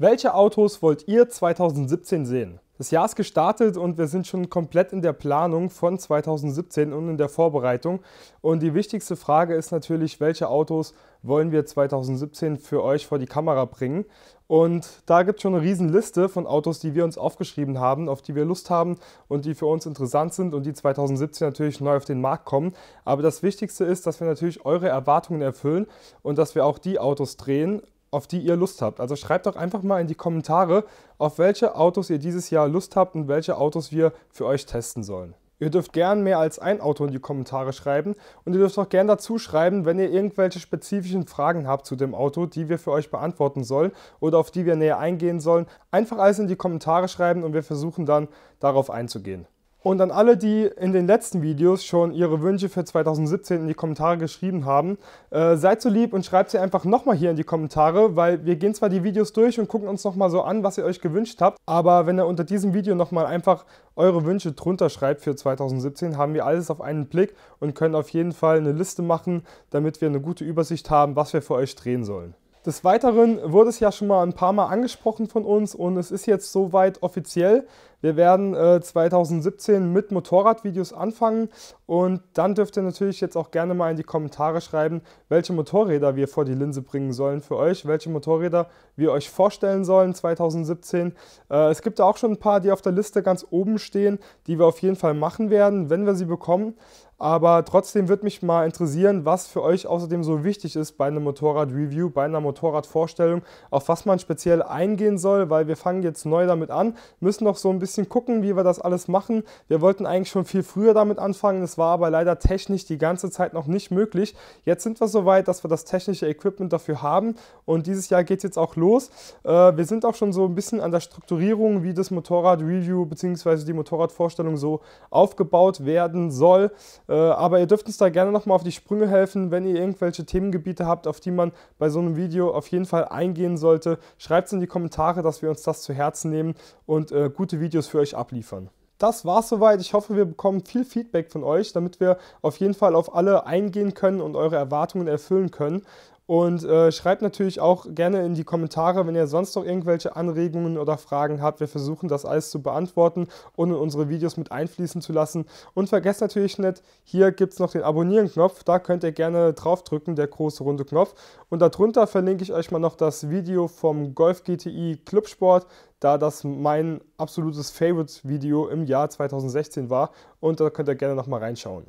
Welche Autos wollt ihr 2017 sehen? Das Jahr ist gestartet und wir sind schon komplett in der Planung von 2017 und in der Vorbereitung. Und die wichtigste Frage ist natürlich, welche Autos wollen wir 2017 für euch vor die Kamera bringen? Und da gibt es schon eine Riesenliste von Autos, die wir uns aufgeschrieben haben, auf die wir Lust haben und die für uns interessant sind und die 2017 natürlich neu auf den Markt kommen. Aber das Wichtigste ist, dass wir natürlich eure Erwartungen erfüllen und dass wir auch die Autos drehen auf die ihr Lust habt. Also schreibt doch einfach mal in die Kommentare, auf welche Autos ihr dieses Jahr Lust habt und welche Autos wir für euch testen sollen. Ihr dürft gern mehr als ein Auto in die Kommentare schreiben und ihr dürft auch gern dazu schreiben, wenn ihr irgendwelche spezifischen Fragen habt zu dem Auto, die wir für euch beantworten sollen oder auf die wir näher eingehen sollen. Einfach alles in die Kommentare schreiben und wir versuchen dann darauf einzugehen. Und an alle, die in den letzten Videos schon ihre Wünsche für 2017 in die Kommentare geschrieben haben, äh, seid so lieb und schreibt sie einfach nochmal hier in die Kommentare, weil wir gehen zwar die Videos durch und gucken uns nochmal so an, was ihr euch gewünscht habt, aber wenn ihr unter diesem Video nochmal einfach eure Wünsche drunter schreibt für 2017, haben wir alles auf einen Blick und können auf jeden Fall eine Liste machen, damit wir eine gute Übersicht haben, was wir für euch drehen sollen. Des Weiteren wurde es ja schon mal ein paar Mal angesprochen von uns und es ist jetzt soweit offiziell. Wir werden äh, 2017 mit Motorradvideos anfangen und dann dürft ihr natürlich jetzt auch gerne mal in die Kommentare schreiben, welche Motorräder wir vor die Linse bringen sollen für euch, welche Motorräder wir euch vorstellen sollen 2017. Äh, es gibt da auch schon ein paar, die auf der Liste ganz oben stehen, die wir auf jeden Fall machen werden, wenn wir sie bekommen. Aber trotzdem würde mich mal interessieren, was für euch außerdem so wichtig ist bei einem Motorrad-Review, bei einer Motorradvorstellung, auf was man speziell eingehen soll, weil wir fangen jetzt neu damit an, müssen noch so ein bisschen bisschen gucken, wie wir das alles machen. Wir wollten eigentlich schon viel früher damit anfangen, das war aber leider technisch die ganze Zeit noch nicht möglich. Jetzt sind wir soweit, dass wir das technische Equipment dafür haben und dieses Jahr geht es jetzt auch los. Äh, wir sind auch schon so ein bisschen an der Strukturierung, wie das Motorrad-Review bzw. die Motorradvorstellung so aufgebaut werden soll. Äh, aber ihr dürft uns da gerne nochmal auf die Sprünge helfen, wenn ihr irgendwelche Themengebiete habt, auf die man bei so einem Video auf jeden Fall eingehen sollte. Schreibt es in die Kommentare, dass wir uns das zu Herzen nehmen und äh, gute Videos Videos für euch abliefern. Das war's soweit. Ich hoffe, wir bekommen viel Feedback von euch, damit wir auf jeden Fall auf alle eingehen können und eure Erwartungen erfüllen können. Und äh, schreibt natürlich auch gerne in die Kommentare, wenn ihr sonst noch irgendwelche Anregungen oder Fragen habt. Wir versuchen das alles zu beantworten und in unsere Videos mit einfließen zu lassen. Und vergesst natürlich nicht, hier gibt es noch den Abonnieren-Knopf. Da könnt ihr gerne draufdrücken, der große runde Knopf. Und darunter verlinke ich euch mal noch das Video vom Golf GTI Clubsport, da das mein absolutes Favorite-Video im Jahr 2016 war. Und da könnt ihr gerne nochmal reinschauen.